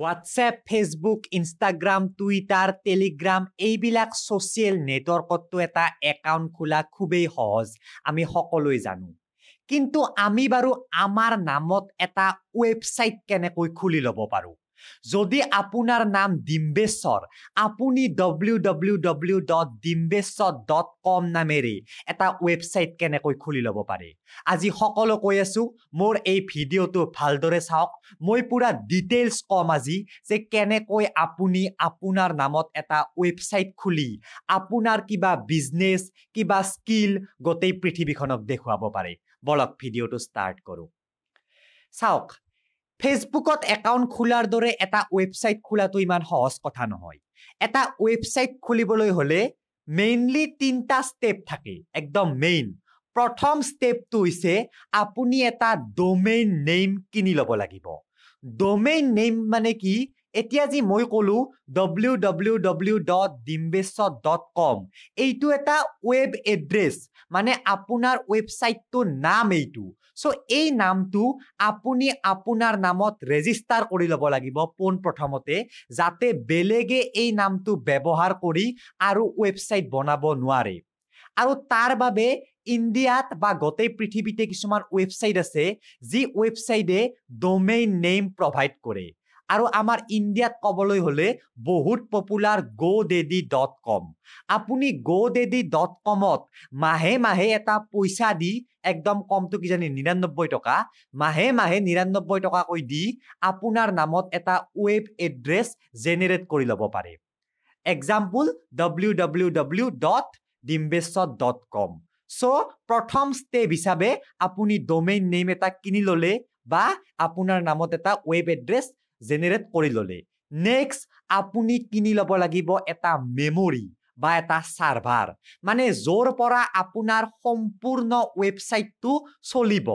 WhatsApp Facebook Instagram Twitter Telegram এইবিলাক social নেটৱৰ্কতো এটা একাউণ্ট খোলা খুবেই সহজ আমি সকলোৱে জানো কিন্তু আমি বাৰু আমাৰ নামত এটা ৱেবছাইট কেনেকৈ খুলি ল'ব পাৰোঁ যদি আপোনাৰ নাম ডিম্বেশ্বৰ আপুনি W W W dot Dimbeswar dot com নামেৰে এটা ৱেবছাইট কেনেকৈ খুলি ল'ব পাৰে আজি সকলো কৈ আছোঁ মোৰ এই ভিডিঅ'টো ভালদৰে চাওক মই পূৰা ডিটেইলছ ক'ম আজি যে কেনেকৈ আপুনি আপোনাৰ নামত এটা ৱেবছাইট খুলি আপোনাৰ কিবা বিজনেছ কিবা স্কিল গোটেই পৃথিৱীখনক দেখুৱাব পাৰে বলক ভিডিঅ'টো ষ্টাৰ্ট কৰোঁ চাওক ফেচবুকত একাউণ্ট খোলাৰ দৰে এটা ৱেবছাইট খোলাটো ইমান সহজ কথা নহয় এটা ৱেবছাইট খুলিবলৈ হ'লে মেইনলি তিনিটা ষ্টেপ থাকে একদম মেইন প্ৰথম ষ্টেপটো হৈছে আপুনি এটা ড'মেইন নেইম কিনি ল'ব লাগিব ড'মেইন নেইম মানে কি এতিয়া যি মই ক'লোঁ W W W dot Dimbeswar dot com এইটো এটা ৱেব এড্ৰেছ মানে আপোনাৰ ৱেবছাইটটোৰ নাম এইটো চ' এই নামটো আপুনি আপোনাৰ নামত ৰেজিষ্টাৰ কৰি ল'ব লাগিব পোন প্ৰথমতে যাতে বেলেগে এই নামটো ব্যৱহাৰ কৰি আৰু ৱেবছাইট বনাব নোৱাৰে আৰু তাৰ বাবে ইণ্ডিয়াত বা গোটেই পৃথিৱীতে কিছুমান ৱেবছাইট আছে যি ৱেবছাইটে ডমেইন নেইম প্ৰভাইড কৰে আৰু আমাৰ ইণ্ডিয়াত ক'বলৈ হ'লে বহুত পপুলাৰ গ' ডট কম আপুনি গ' ডেডি ডট কমত মাহে মাহে এটা পইচা দি একদম কমটো কিজানি নিৰান্নব্বৈ টকা মাহে মাহে নিৰান্নব্বৈ টকাকৈ দি আপোনাৰ নামত এটা ৱেব এড্ৰেছ জেনেৰেট কৰি ল'ব পাৰে example W W W dot Dimbeswar dot com so' প্ৰথম ষ্টেপ হিচাপে আপুনি ডমেইন নেম এটা কিনি ল'লে বা আপোনাৰ নামত এটা ৱেব এড্ৰেছ জেনেৰেট কৰি ল'লে নেক্সট আপুনি কিনি ল'ব লাগিব এটা মেমৰি বা এটা ছাৰ্ভাৰ মানে য'ৰ পৰা আপোনাৰ সম্পূৰ্ণ ৱেবছাইটটো চলিব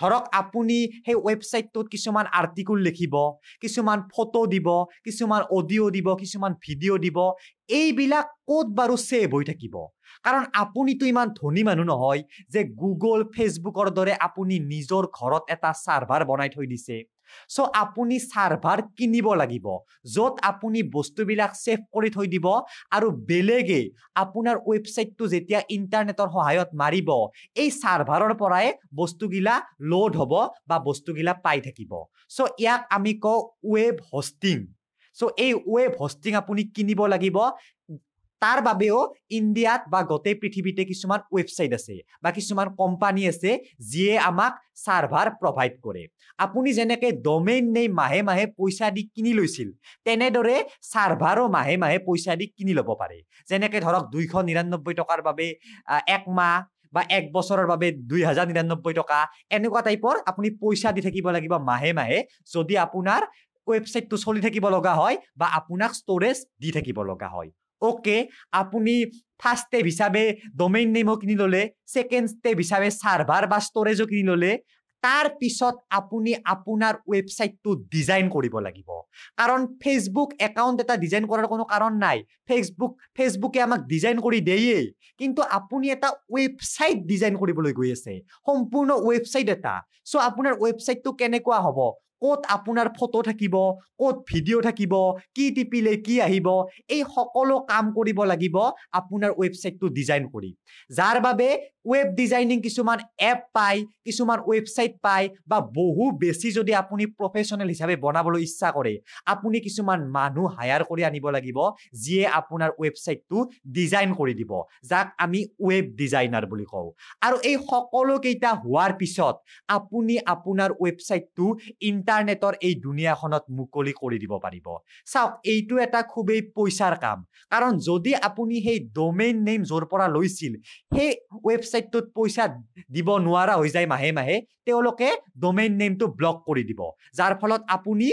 ধৰক আপুনি সেই ৱেবছাইটটোত কিছুমান আৰ্টিকুল লিখিব কিছুমান ফটো দিব কিছুমান অডিঅ' দিব কিছুমান ভিডিঅ' দিব এইবিলাক ক'ত বাৰু ছেভ হৈ থাকিব কাৰণ আপুনিতো ইমান ধনী মানুহ নহয় যে গুগল ফেচবুকৰ দৰে আপুনি নিজৰ ঘৰত এটা ছাৰ্ভাৰ বনাই থৈ দিছে চ' আপুনি ছাৰ্ভাৰ কিনিব লাগিব য'ত আপুনি বস্তুবিলাক ছেভ কৰি থৈ দিব আৰু বেলেগে আপোনাৰ ৱেবছাইটটো যেতিয়া ইণ্টাৰনেটৰ সহায়ত মাৰিব এই ছাৰ্ভাৰৰ পৰাই বস্তুগিলা ল'ড হ'ব বা বস্তুগিলা পাই থাকিব চ' ইয়াক আমি কওঁ ৱেব হষ্টিং চ' এই ৱেব হষ্টিং আপুনি কিনিব লাগিব তাৰ বাবেও ইণ্ডিয়াত বা গোটেই পৃথিৱীতে কিছুমান ৱেবছাইট আছে বা কিছুমান কোম্পানী আছে যিয়ে আমাক ছাৰ্ভাৰ প্ৰভাইড কৰে আপুনি যেনেকৈ ডমেইন নেই মাহে মাহে পইচা দি কিনি লৈছিল তেনেদৰে ছাৰ্ভাৰো মাহে মাহে পইচা দি কিনি ল'ব পাৰে যেনেকৈ ধৰক দুইশ নিৰান্নব্বৈ টকাৰ বাবে এক মাহ বা এক বছৰৰ বাবে দুই হাজাৰ নিৰান্নব্বৈ টকা এনেকুৱা টাইপৰ আপুনি পইচা দি থাকিব লাগিব মাহে মাহে যদি আপোনাৰ ৱেবছাইটটো চলি থাকিব লগা হয় বা আপোনাক ষ্ট'ৰেজ দি থাকিব লগা হয় অ'কে আপুনি ফাৰ্ষ্ট ষ্টেপ হিচাপে ডমেইন নেমো কিনি ল'লে ছেকেণ্ড ষ্টেপ হিচাপে ছাৰ্ভাৰ বা ষ্ট'ৰেজো কিনি ল'লে তাৰপিছত আপুনি আপোনাৰ ৱেবছাইটটো ডিজাইন কৰিব লাগিব কাৰণ ফেচবুক একাউণ্ট এটা ডিজাইন কৰাৰ কোনো কাৰণ নাই ফেচবুক ফেচবুকে আমাক ডিজাইন কৰি দিয়েই কিন্তু আপুনি এটা ৱেবছাইট ডিজাইন কৰিবলৈ গৈ আছে সম্পূৰ্ণ ৱেবছাইট এটা চ' আপোনাৰ ৱেবছাইটটো কেনেকুৱা হ'ব ক'ত আপোনাৰ ফটো থাকিব ক'ত ভিডিঅ' থাকিব কি টিপিলে কি আহিব এই সকলো কাম কৰিব লাগিব আপোনাৰ ৱেবছাইটটো ডিজাইন কৰি যাৰ বাবে ৱেব ডিজাইনিং কিছুমান এপ পায় কিছুমান ৱেবছাইট পায় বা বহু বেছি যদি আপুনি প্ৰফেচনেল হিচাপে বনাবলৈ ইচ্ছা কৰে আপুনি কিছুমান মানুহ হায়াৰ কৰি আনিব লাগিব যিয়ে আপোনাৰ ৱেবছাইটটো ডিজাইন কৰি দিব যাক আমি ৱেব ডিজাইনাৰ বুলি কওঁ আৰু এই সকলোকেইটা হোৱাৰ পিছত আপুনি আপোনাৰ ৱেবছাইটটো ইন ইণ্টাৰনেটৰ এই দুনিয়াখনত মুকলি কৰি দিব পাৰিব চাওক এইটো এটা খুবেই পইচাৰ কাম কাৰণ যদি আপুনি সেই ডমেইন নেম য'ৰ পৰা লৈছিল সেই ৱেবছাইটটোত পইচা দিব নোৱাৰা হৈ যায় মাহে মাহে তেওঁলোকে ডমেইন নেমটো ব্লক কৰি দিব যাৰ ফলত আপুনি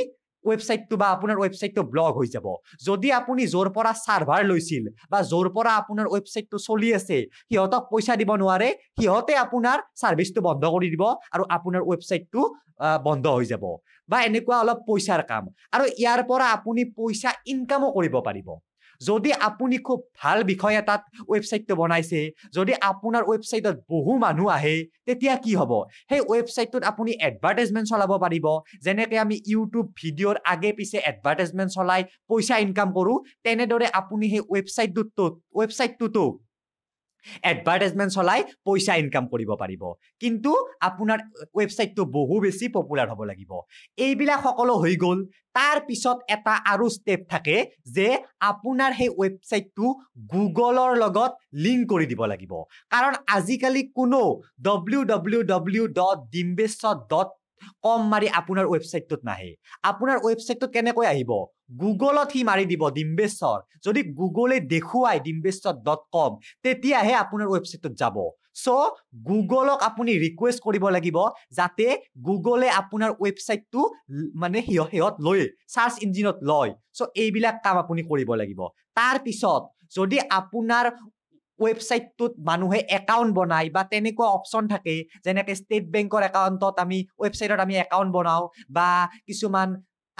ৱেবছাইটটো বা আপোনাৰ ৱেবছাইটটো ব্লক হৈ যাব যদি আপুনি য'ৰ পৰা ছাৰ্ভাৰ লৈছিল বা য'ৰ পৰা আপোনাৰ ৱেবছাইটটো চলি আছে সিহঁতক পইচা দিব নোৱাৰে সিহঁতে আপোনাৰ ছাৰ্ভিচটো বন্ধ কৰি দিব আৰু আপোনাৰ ৱেবছাইটটো বন্ধ হৈ যাব বা এনেকুৱা অলপ পইচাৰ কাম আৰু ইয়াৰ পৰা আপুনি পইচা ইনকামো কৰিব পাৰিব যদি আপুনি খুব ভাল বিষয় এটাত ৱেবছাইটটো বনাইছে যদি আপোনাৰ ৱেবছাইটত বহু মানুহ আহে তেতিয়া কি হ'ব সেই ৱেবছাইটটোত আপুনি এডভাৰটাইজমেণ্ট চলাব পাৰিব যেনেকৈ আমি ইউটিউব ভিডিঅ'ৰ আগে পিছে এডভাৰটাইজমেণ্ট চলাই পইচা ইনকাম কৰোঁ তেনেদৰে আপুনি সেই ৱেবছাইটটোত ৱেবছাইটটোতো এডভাৰটাইজমেণ্ট চলাই পইচা ইনকাম কৰিব পাৰিব কিন্তু আপোনাৰ ৱেবছাইটটো বহু বেছি পপুলাৰ হ'ব লাগিব এইবিলাক সকলো হৈ গ'ল তাৰপিছত এটা আৰু ষ্টেপ থাকে যে আপোনাৰ সেই ৱেবছাইটটো গুগলৰ লগত লিংক কৰি দিব লাগিব কাৰণ আজিকালি কোনো W W W dot Dimbeswar dot com মাৰি আপোনাৰ ৱেবছাইটটোত নাহে আপোনাৰ ৱেবছাইটটোত কেনেকৈ আহিব গুগলত সি মাৰি দিব ডিম্বেশ্বৰ যদি গুগলে দেখুৱাই ডিম্বেশ্বৰ ডট কম তেতিয়াহে আপোনাৰ ৱেবছাইটটোত যাব চ' গুগলক আপুনি ৰিকুৱেষ্ট কৰিব লাগিব যাতে গুগলে আপোনাৰ ৱেবছাইটটো মানে সিহঁত সিহঁত চাৰ্চ ইঞ্জিনত লয় চ' এইবিলাক কাম আপুনি কৰিব লাগিব তাৰপিছত যদি আপোনাৰ ৱেবছাইটটোত মানুহে একাউণ্ট বনাই বা তেনেকুৱা অপশ্যন থাকে যেনেকৈ ষ্টেট বেংকৰ একাউণ্টত আমি ৱেবছাইটত আমি একাউণ্ট বনাওঁ বা কিছুমান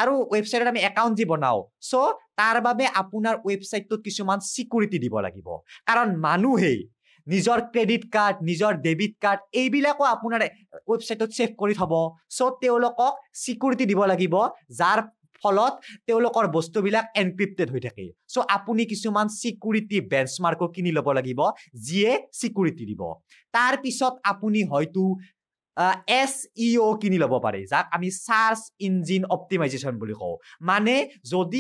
আৰু ৱেবছাইটত আমি একাউণ্ট যি বনাওঁ চ' তাৰ বাবে আপোনাৰ ৱেবছাইটটোত কিছুমান চিকিউৰিটি দিব লাগিব কাৰণ মানুহেই নিজৰ ক্ৰেডিট কাৰ্ড নিজৰ ডেবিট কাৰ্ড এইবিলাকো আপোনাৰ ৱেবছাইটত চেভ কৰি থ'ব চ' তেওঁলোকক চিকিউৰিটি দিব লাগিব যাৰ ফলত তেওঁলোকৰ বস্তুবিলাক এনক্ৰিপ্টেড হৈ থাকে চ' আপুনি কিছুমান চিকিউৰিটি বেঞ্চমাৰ্কো কিনি ল'ব লাগিব যিয়ে চিকিউৰিটি দিব তাৰপিছত আপুনি হয়তো এছ ই অ' কিনি ল'ব পাৰে যাক আমি চাৰ্চ ইঞ্জিন অপ্টিমাইজেশ্যন বুলি কওঁ মানে যদি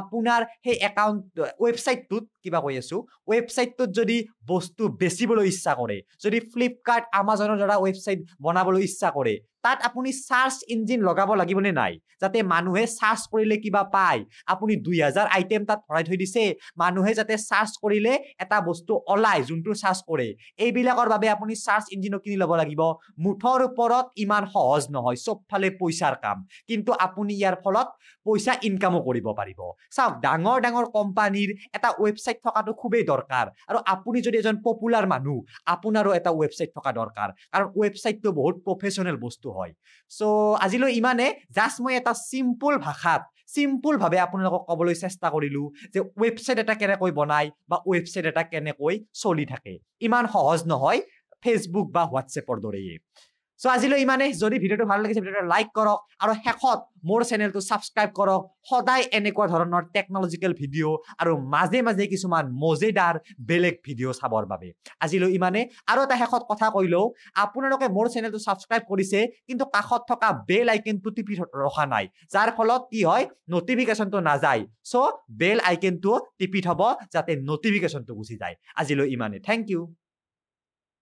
আপোনাৰ সেই একাউণ্ট ৱেবছাইটটোত কিবা কৈ আছো ৱেবছাইটটোত যদি বস্তু বেচিবলৈ ইচ্ছা কৰে যদি ফ্লিপকাৰ্ট আমাজনৰ দ্বাৰা ৱেবছাইট বনাবলৈ ইচ্ছা কৰে তাত আপুনি চাৰ্চ ইঞ্জিন লগাব লাগিবনে নাই যাতে মানুহে চাৰ্চ কৰিলে কিবা পায় আপুনি দুই হাজাৰ আইটেম তাত ভৰাই থৈ দিছে মানুহে যাতে চাৰ্চ কৰিলে এটা বস্তু ওলায় যোনটো চাৰ্চ কৰে এইবিলাকৰ বাবে আপুনি চাৰ্চ ইঞ্জিনো কিনি ল'ব লাগিব মুঠৰ ওপৰত ইমান সহজ নহয় চবফালে পইচাৰ কাম কিন্তু আপুনি ইয়াৰ ফলত পইচা ইনকামো কৰিব পাৰিব চাওক ডাঙৰ ডাঙৰ কোম্পানীৰ এটা ৱেবছাইট ৱেবছাইট থকাটো খুবেই দৰকাৰ আৰু আপুনি যদি এজন পপুলাৰ মানুহ আপোনাৰো এটা ৱেবছাইট থকা দৰকাৰ কাৰণ ৱেবছাইটটো বহুত প্ৰফেচনেল বস্তু হয় চ' আজিলৈ ইমানে জাষ্ট মই এটা চিম্পল ভাষাত চিম্পুলভাৱে আপোনালোকক ক'বলৈ চেষ্টা কৰিলোঁ যে ৱেবছাইট এটা কেনেকৈ বনায় বা ৱেবছাইট এটা কেনেকৈ চলি থাকে ইমান সহজ নহয় ফেচবুক বা হোৱাটছএপৰ দৰেই চ' আজিলৈ ইমানেই যদি ভিডিঅ'টো ভাল লাগিছে ভিডিঅ'টো লাইক কৰক আৰু শেষত মোৰ চেনেলটো ছাবস্ক্ৰাইব কৰক সদায় এনেকুৱা ধৰণৰ টেকন'লজিকেল ভিডিঅ' আৰু মাজে মাজে কিছুমান মজেদাৰ বেলেগ ভিডিঅ' চাবৰ বাবে আজিলৈ ইমানেই আৰু এটা শেষত কথা কৈ লওঁ আপোনালোকে মোৰ চেনেলটো ছাবস্ক্ৰাইব কৰিছে কিন্তু কাষত থকা বেল আইকেনটো টিপি ৰখা নাই যাৰ ফলত কি হয় ন'টিফিকেশ্যনটো নাযায় চ' বেল আইকেনটো টিপি থ'ব যাতে ন'টিফিকেশ্যনটো গুচি যায় আজিলৈ ইমানেই থেংক ইউ